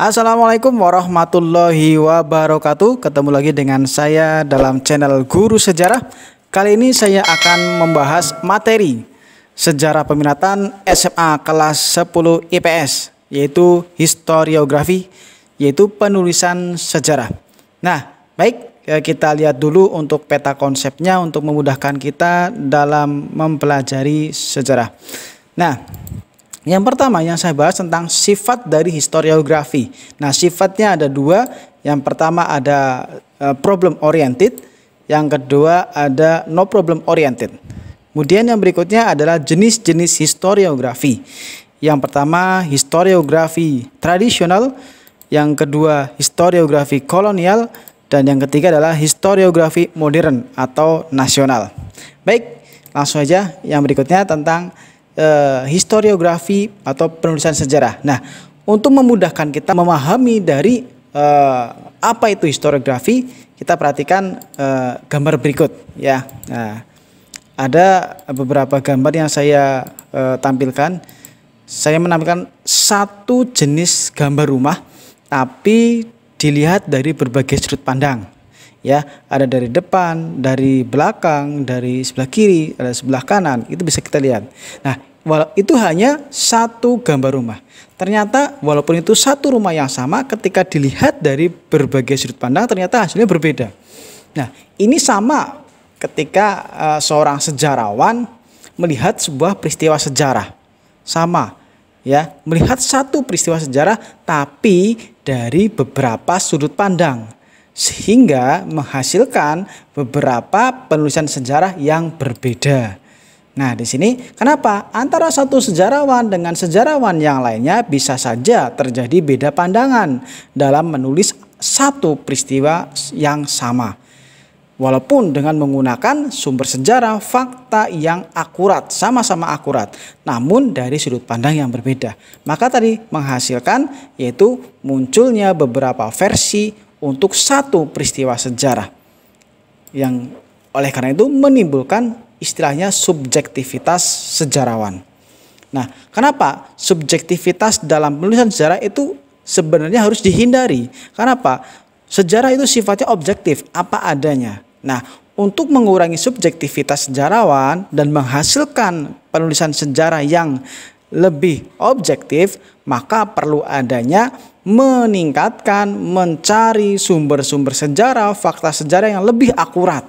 Assalamualaikum warahmatullahi wabarakatuh Ketemu lagi dengan saya dalam channel Guru Sejarah Kali ini saya akan membahas materi Sejarah Peminatan SMA kelas 10 IPS Yaitu historiografi Yaitu penulisan sejarah Nah baik eh, kita lihat dulu untuk peta konsepnya untuk memudahkan kita dalam mempelajari sejarah. Nah, yang pertama yang saya bahas tentang sifat dari historiografi. Nah, sifatnya ada dua. Yang pertama ada eh, problem oriented, yang kedua ada no problem oriented. Kemudian yang berikutnya adalah jenis-jenis historiografi. Yang pertama historiografi tradisional, yang kedua historiografi kolonial, dan yang ketiga adalah historiografi modern atau nasional. Baik, langsung aja yang berikutnya tentang Eh, historiografi atau penulisan sejarah. Nah, untuk memudahkan kita memahami dari eh, apa itu historiografi, kita perhatikan eh, gambar berikut ya. Nah, ada beberapa gambar yang saya tampilkan. Saya menampilkan satu jenis gambar rumah tapi dilihat dari berbagai sudut pandang ya ada dari depan dari belakang dari sebelah kiri ada sebelah kanan itu bisa kita lihat nah walaupun itu hanya satu gambar rumah ternyata walaupun itu satu rumah yang sama ketika dilihat dari berbagai sudut pandang ternyata hasilnya berbeda nah ini sama ketika uh, seorang sejarawan melihat sebuah peristiwa sejarah sama ya melihat satu peristiwa sejarah tapi dari beberapa sudut pandang sehingga menghasilkan beberapa penulisan sejarah yang berbeda. Nah, di sini kenapa antara satu sejarawan dengan sejarawan yang lainnya bisa saja terjadi beda pandangan dalam menulis satu peristiwa yang sama. Walaupun dengan menggunakan sumber sejarah fakta yang akurat, sama-sama akurat, namun dari sudut pandang yang berbeda. Maka tadi menghasilkan yaitu munculnya beberapa versi untuk satu peristiwa sejarah yang oleh karena itu menimbulkan istilahnya subjektivitas sejarawan. Nah, kenapa subjektivitas dalam penulisan sejarah itu sebenarnya harus dihindari? Kenapa? Sejarah itu sifatnya objektif, apa adanya. Nah, untuk mengurangi subjektivitas sejarawan dan menghasilkan penulisan sejarah yang lebih objektif, maka perlu adanya meningkatkan, mencari sumber-sumber sejarah, fakta sejarah yang lebih akurat.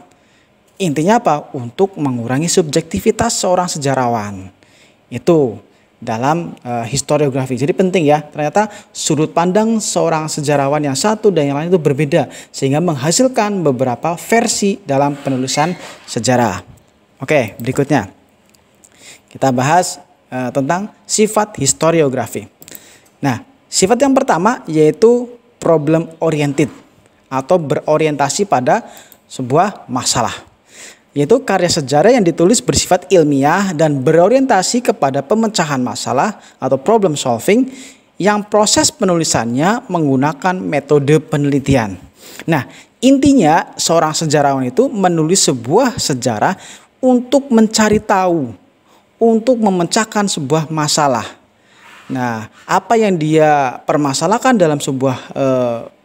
Intinya apa? Untuk mengurangi subjektivitas seorang sejarawan. Itu dalam uh, historiografi. Jadi penting ya, ternyata sudut pandang seorang sejarawan yang satu dan yang lain itu berbeda sehingga menghasilkan beberapa versi dalam penulisan sejarah. Oke, berikutnya. Kita bahas uh, tentang sifat historiografi. Nah, Sifat yang pertama yaitu problem oriented atau berorientasi pada sebuah masalah. Yaitu karya sejarah yang ditulis bersifat ilmiah dan berorientasi kepada pemecahan masalah atau problem solving yang proses penulisannya menggunakan metode penelitian. Nah, intinya seorang sejarawan itu menulis sebuah sejarah untuk mencari tahu, untuk memecahkan sebuah masalah Nah, apa yang dia permasalahkan dalam sebuah e,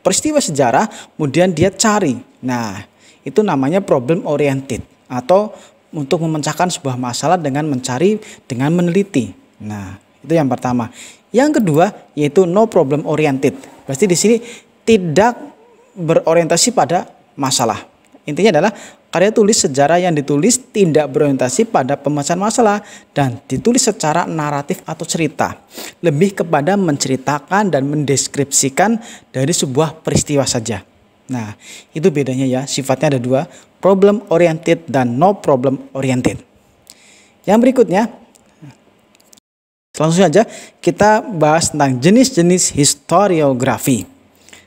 peristiwa sejarah, kemudian dia cari. Nah, itu namanya problem oriented atau untuk memecahkan sebuah masalah dengan mencari dengan meneliti. Nah, itu yang pertama. Yang kedua yaitu no problem oriented. berarti di sini tidak berorientasi pada masalah. Intinya adalah Karya tulis sejarah yang ditulis tidak berorientasi pada pemecahan masalah dan ditulis secara naratif atau cerita. Lebih kepada menceritakan dan mendeskripsikan dari sebuah peristiwa saja. Nah, itu bedanya ya. Sifatnya ada dua, problem oriented dan no problem oriented. Yang berikutnya, langsung saja kita bahas tentang jenis-jenis historiografi.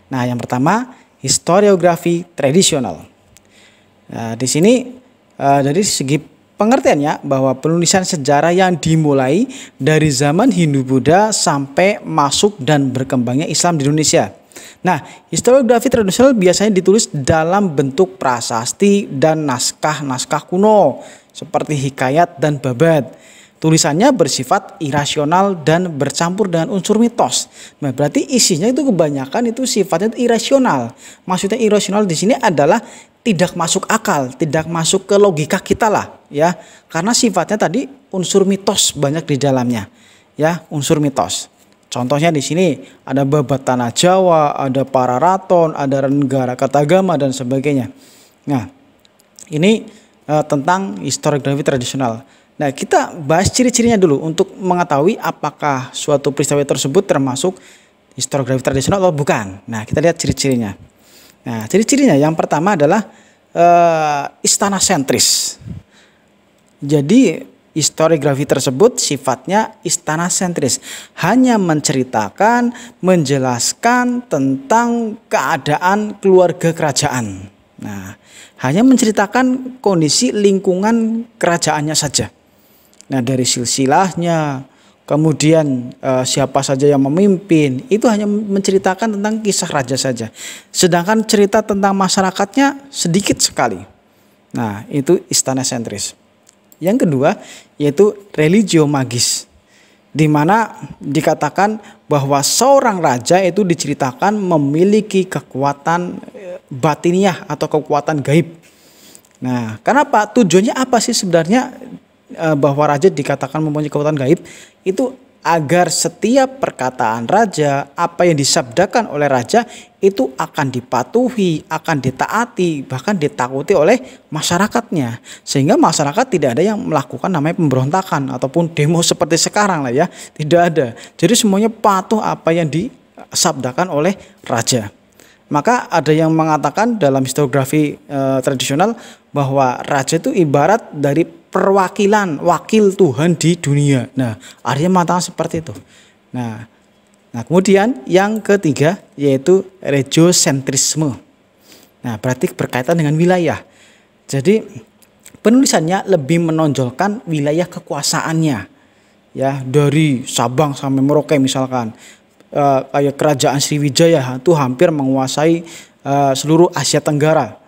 Nah, yang pertama, historiografi tradisional. Nah, di sini eh, dari segi pengertiannya bahwa penulisan sejarah yang dimulai dari zaman Hindu Buddha sampai masuk dan berkembangnya Islam di Indonesia. Nah, historiografi tradisional biasanya ditulis dalam bentuk prasasti dan naskah-naskah kuno seperti hikayat dan babad. Tulisannya bersifat irasional dan bercampur dengan unsur mitos. Nah, berarti isinya itu kebanyakan itu sifatnya irasional. Maksudnya irasional di sini adalah tidak masuk akal, tidak masuk ke logika kita lah ya. Karena sifatnya tadi unsur mitos banyak di dalamnya. Ya, unsur mitos. Contohnya di sini ada babat tanah Jawa, ada para raton, ada negara katagama dan sebagainya. Nah, ini uh, tentang historiografi tradisional. Nah, kita bahas ciri-cirinya dulu untuk mengetahui apakah suatu peristiwa tersebut termasuk historiografi tradisional atau bukan. Nah, kita lihat ciri-cirinya. Nah, ciri-cirinya yang pertama adalah e, istana sentris. Jadi historiografi tersebut sifatnya istana sentris, hanya menceritakan, menjelaskan tentang keadaan keluarga kerajaan. Nah, hanya menceritakan kondisi lingkungan kerajaannya saja. Nah, dari silsilahnya, kemudian uh, siapa saja yang memimpin, itu hanya menceritakan tentang kisah raja saja. Sedangkan cerita tentang masyarakatnya sedikit sekali. Nah, itu istana sentris. Yang kedua yaitu religio magis, di mana dikatakan bahwa seorang raja itu diceritakan memiliki kekuatan eh, batiniah atau kekuatan gaib. Nah, kenapa? Tujuannya apa sih sebenarnya Eh, bahwa raja dikatakan mempunyai kekuatan gaib itu agar setiap perkataan raja, apa yang disabdakan oleh raja itu akan dipatuhi, akan ditaati, bahkan ditakuti oleh masyarakatnya. Sehingga masyarakat tidak ada yang melakukan namanya pemberontakan ataupun demo seperti sekarang lah ya, tidak ada. Jadi semuanya patuh apa yang disabdakan oleh raja. Maka ada yang mengatakan dalam historiografi e, tradisional bahwa raja itu ibarat dari perwakilan wakil Tuhan di dunia. Nah, Arya mengatakan seperti itu. Nah, nah kemudian yang ketiga yaitu regiocentrisme. Nah, berarti berkaitan dengan wilayah. Jadi penulisannya lebih menonjolkan wilayah kekuasaannya. Ya, dari Sabang sampai Merauke misalkan. Uh, kayak kerajaan Sriwijaya itu hampir menguasai uh, seluruh Asia Tenggara.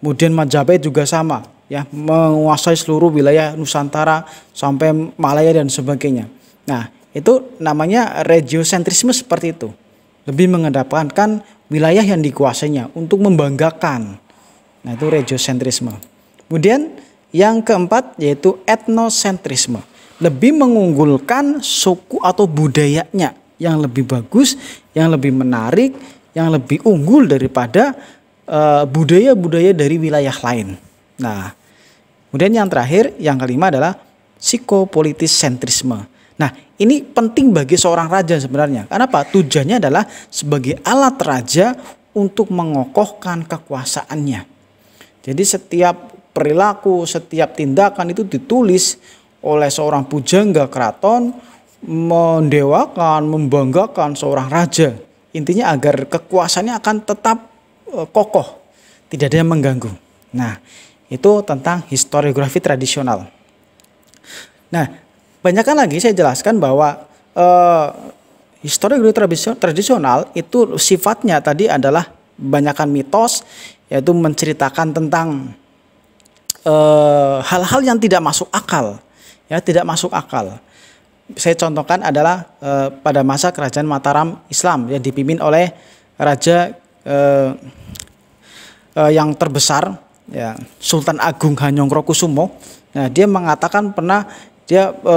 Kemudian Majapahit juga sama ya menguasai seluruh wilayah Nusantara sampai Malaya dan sebagainya. Nah, itu namanya regiosentrisme seperti itu. Lebih mengedepankan wilayah yang dikuasainya untuk membanggakan. Nah, itu regiosentrisme. Kemudian yang keempat yaitu etnosentrisme. Lebih mengunggulkan suku atau budayanya yang lebih bagus, yang lebih menarik, yang lebih unggul daripada eh, budaya-budaya uh, budaya -budaya dari wilayah lain. Nah, kemudian yang terakhir, yang kelima adalah psikopolitis sentrisme. Nah, ini penting bagi seorang raja sebenarnya. Karena apa? Tujuannya adalah sebagai alat raja untuk mengokohkan kekuasaannya. Jadi setiap perilaku, setiap tindakan itu ditulis oleh seorang pujangga keraton mendewakan, membanggakan seorang raja. Intinya agar kekuasaannya akan tetap e, kokoh, tidak ada yang mengganggu. Nah, itu tentang historiografi tradisional. Nah, banyakkan lagi saya jelaskan bahwa eh, historiografi tradisional itu sifatnya tadi adalah banyakkan mitos, yaitu menceritakan tentang eh, hal-hal eh, yang tidak masuk akal, ya tidak masuk akal saya contohkan adalah eh, pada masa kerajaan Mataram Islam yang dipimpin oleh raja eh, yang terbesar ya Sultan Agung Hanyongrokusumo nah dia mengatakan pernah dia e,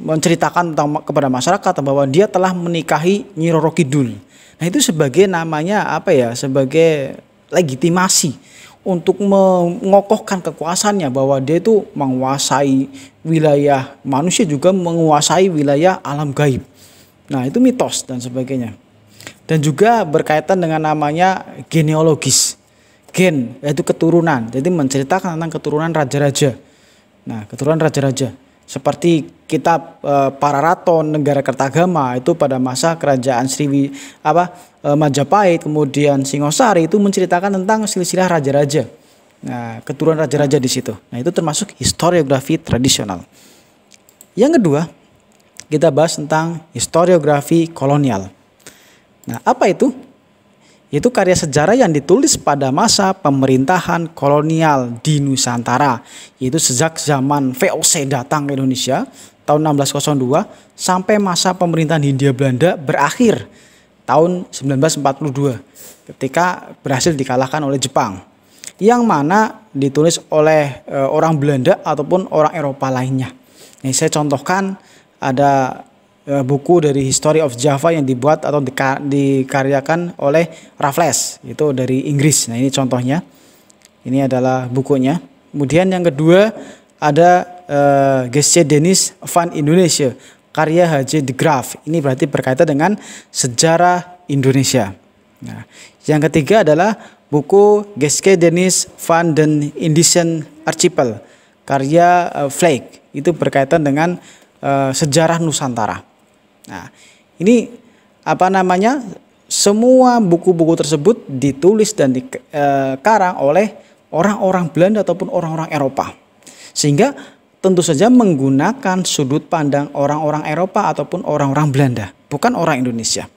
menceritakan tentang kepada masyarakat bahwa dia telah menikahi Nyi Roro Kidul. Nah, itu sebagai namanya apa ya? Sebagai legitimasi untuk mengokohkan kekuasaannya bahwa dia itu menguasai wilayah manusia juga menguasai wilayah alam gaib. Nah, itu mitos dan sebagainya. Dan juga berkaitan dengan namanya genealogis gen yaitu keturunan. Jadi menceritakan tentang keturunan raja-raja. Nah, keturunan raja-raja seperti kitab e, eh, Pararaton Negara Kertagama itu pada masa kerajaan Sriwi apa e, Majapahit kemudian Singosari itu menceritakan tentang silsilah raja-raja. Nah, keturunan raja-raja di situ. Nah, itu termasuk historiografi tradisional. Yang kedua, kita bahas tentang historiografi kolonial. Nah, apa itu? yaitu karya sejarah yang ditulis pada masa pemerintahan kolonial di Nusantara, yaitu sejak zaman VOC datang ke Indonesia tahun 1602 sampai masa pemerintahan Hindia Belanda berakhir tahun 1942 ketika berhasil dikalahkan oleh Jepang. Yang mana ditulis oleh eh, orang Belanda ataupun orang Eropa lainnya. Nih saya contohkan ada Eh, buku dari History of Java yang dibuat atau dika dikaryakan oleh Raffles itu dari Inggris. Nah, ini contohnya. Ini adalah bukunya. Kemudian yang kedua ada uh, eh, GC Denis van Indonesia karya H.J. de Graaf. Ini berarti berkaitan dengan sejarah Indonesia. Nah, yang ketiga adalah buku Geske Dennis van den Indischen Archipel karya uh, Flake. Itu berkaitan dengan uh, sejarah Nusantara. Nah, ini apa namanya? Semua buku-buku tersebut ditulis dan dikarang eh, oleh orang-orang Belanda ataupun orang-orang Eropa. Sehingga tentu saja menggunakan sudut pandang orang-orang Eropa ataupun orang-orang Belanda, bukan orang Indonesia.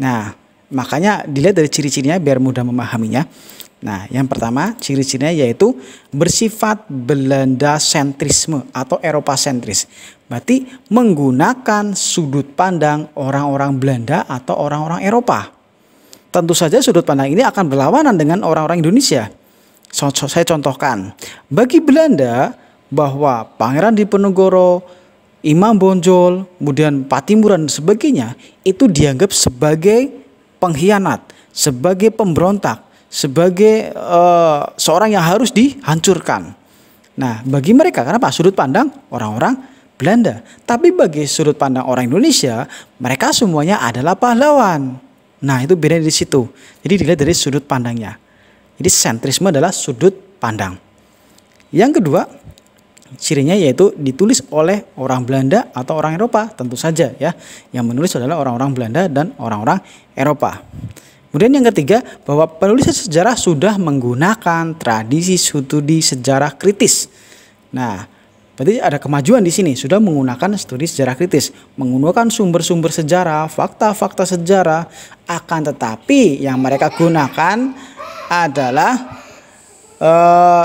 Nah, Makanya dilihat dari ciri-cirinya biar mudah memahaminya. Nah, yang pertama ciri-cirinya yaitu bersifat Belanda sentrisme atau Eropa sentris. Berarti menggunakan sudut pandang orang-orang Belanda atau orang-orang Eropa. Tentu saja sudut pandang ini akan berlawanan dengan orang-orang Indonesia. So, so, saya contohkan, bagi Belanda bahwa Pangeran Diponegoro, Imam Bonjol, kemudian Patimuran dan sebagainya itu dianggap sebagai pengkhianat, sebagai pemberontak, sebagai uh, seorang yang harus dihancurkan. Nah, bagi mereka kenapa sudut pandang orang-orang Belanda, tapi bagi sudut pandang orang Indonesia, mereka semuanya adalah pahlawan. Nah, itu beda di situ. Jadi dilihat dari sudut pandangnya. Jadi sentrisme adalah sudut pandang. Yang kedua, Cirinya yaitu ditulis oleh orang Belanda atau orang Eropa tentu saja ya. Yang menulis adalah orang-orang Belanda dan orang-orang Eropa. Kemudian yang ketiga, bahwa penulis sejarah sudah menggunakan tradisi studi sejarah kritis. Nah, berarti ada kemajuan di sini, sudah menggunakan studi sejarah kritis, menggunakan sumber-sumber sejarah, fakta-fakta sejarah, akan tetapi yang mereka gunakan adalah uh,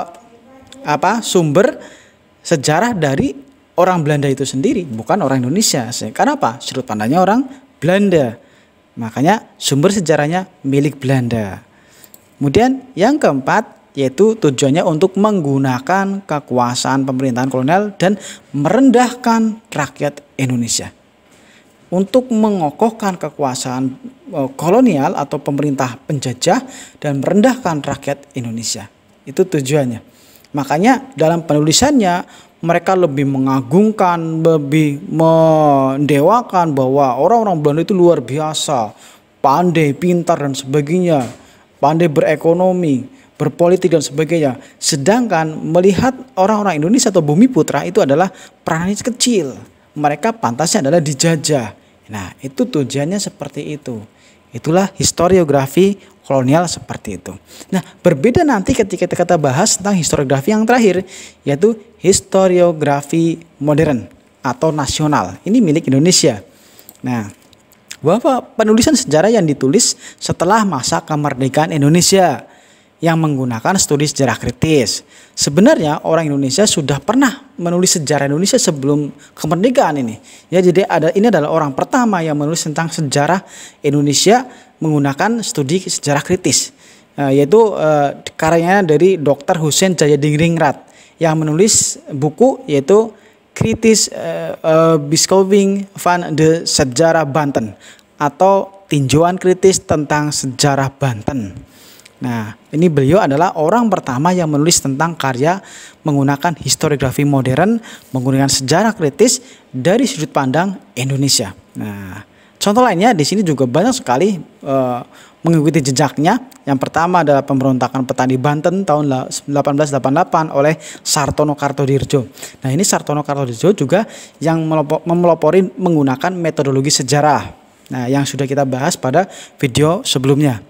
apa? sumber sejarah dari orang Belanda itu sendiri, bukan orang Indonesia. Karena apa? Sudut pandangnya orang Belanda. Makanya sumber sejarahnya milik Belanda. Kemudian yang keempat yaitu tujuannya untuk menggunakan kekuasaan pemerintahan kolonial dan merendahkan rakyat Indonesia. Untuk mengokohkan kekuasaan e, kolonial atau pemerintah penjajah dan merendahkan rakyat Indonesia. Itu tujuannya. Makanya dalam penulisannya mereka lebih mengagungkan, lebih mendewakan bahwa orang-orang Belanda itu luar biasa, pandai, pintar dan sebagainya, pandai berekonomi, berpolitik dan sebagainya. Sedangkan melihat orang-orang Indonesia atau bumi putra itu adalah peran kecil. Mereka pantasnya adalah dijajah. Nah, itu tujuannya seperti itu. Itulah historiografi kolonial seperti itu. Nah, berbeda nanti ketika kita bahas tentang historiografi yang terakhir, yaitu historiografi modern atau nasional. Ini milik Indonesia. Nah, bahwa penulisan sejarah yang ditulis setelah masa kemerdekaan Indonesia yang menggunakan studi sejarah kritis. Sebenarnya orang Indonesia sudah pernah menulis sejarah Indonesia sebelum kemerdekaan ini. Ya jadi ada ini adalah orang pertama yang menulis tentang sejarah Indonesia menggunakan studi sejarah kritis. Eh, yaitu eh, karyanya dari Dr. Hussein Dingringrat yang menulis buku yaitu Kritis uh, eh, uh, Biskoving van de Sejarah Banten atau tinjauan kritis tentang sejarah Banten. Nah, ini beliau adalah orang pertama yang menulis tentang karya menggunakan historiografi modern, menggunakan sejarah kritis dari sudut pandang Indonesia. Nah, contoh lainnya di sini juga banyak sekali uh, mengikuti jejaknya. Yang pertama adalah pemberontakan petani Banten tahun 1888 oleh Sartono Kartodirjo. Nah, ini Sartono Kartodirjo juga yang memelopori menggunakan metodologi sejarah. Nah, yang sudah kita bahas pada video sebelumnya.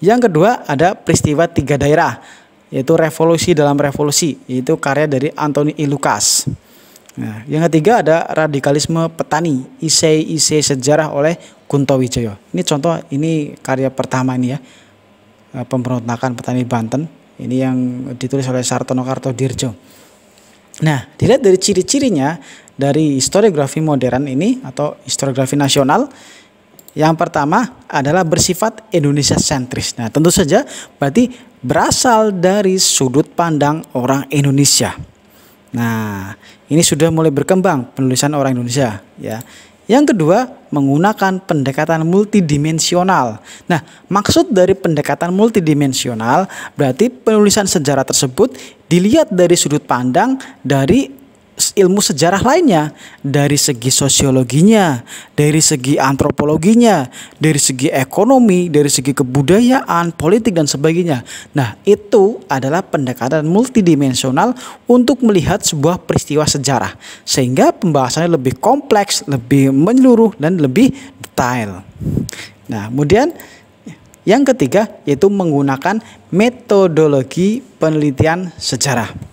Yang kedua ada peristiwa tiga daerah, yaitu revolusi dalam revolusi, yaitu karya dari Anthony I. E. Lucas. Nah, yang ketiga ada radikalisme petani, isei-isei sejarah oleh Kunto Wijoyo. Ini contoh, ini karya pertama ini ya, eh, pemberontakan petani Banten. Ini yang ditulis oleh Sartono Kartodirjo. Nah, dilihat dari ciri-cirinya dari historiografi modern ini atau historiografi nasional, yang pertama adalah bersifat Indonesia sentris. Nah, tentu saja berarti berasal dari sudut pandang orang Indonesia. Nah, ini sudah mulai berkembang penulisan orang Indonesia, ya. Yang kedua, menggunakan pendekatan multidimensional. Nah, maksud dari pendekatan multidimensional berarti penulisan sejarah tersebut dilihat dari sudut pandang dari ilmu sejarah lainnya dari segi sosiologinya, dari segi antropologinya, dari segi ekonomi, dari segi kebudayaan, politik dan sebagainya. Nah, itu adalah pendekatan multidimensional untuk melihat sebuah peristiwa sejarah sehingga pembahasannya lebih kompleks, lebih menyeluruh dan lebih detail. Nah, kemudian yang ketiga yaitu menggunakan metodologi penelitian sejarah.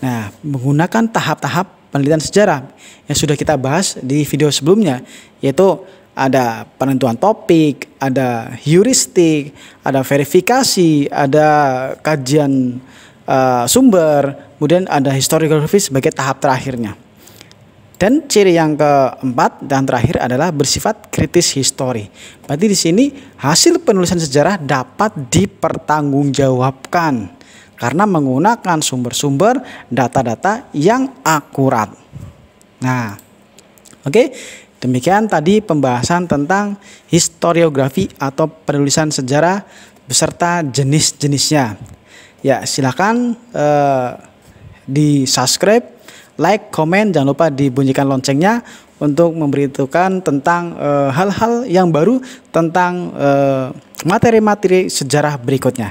Nah, menggunakan tahap-tahap penelitian sejarah yang sudah kita bahas di video sebelumnya, yaitu ada penentuan topik, ada heuristik, ada verifikasi, ada kajian uh, sumber, kemudian ada historiography sebagai tahap terakhirnya. Dan ciri yang keempat dan terakhir adalah bersifat kritis histori. Berarti di sini hasil penulisan sejarah dapat dipertanggungjawabkan karena menggunakan sumber-sumber data-data yang akurat. Nah, oke. Okay. Demikian tadi pembahasan tentang historiografi atau penulisan sejarah beserta jenis-jenisnya. Ya, silakan eh, di subscribe, like, komen, jangan lupa dibunyikan loncengnya untuk memberitahukan tentang eh, hal-hal eh, yang baru tentang eh, materi-materi eh, materi -materi sejarah berikutnya.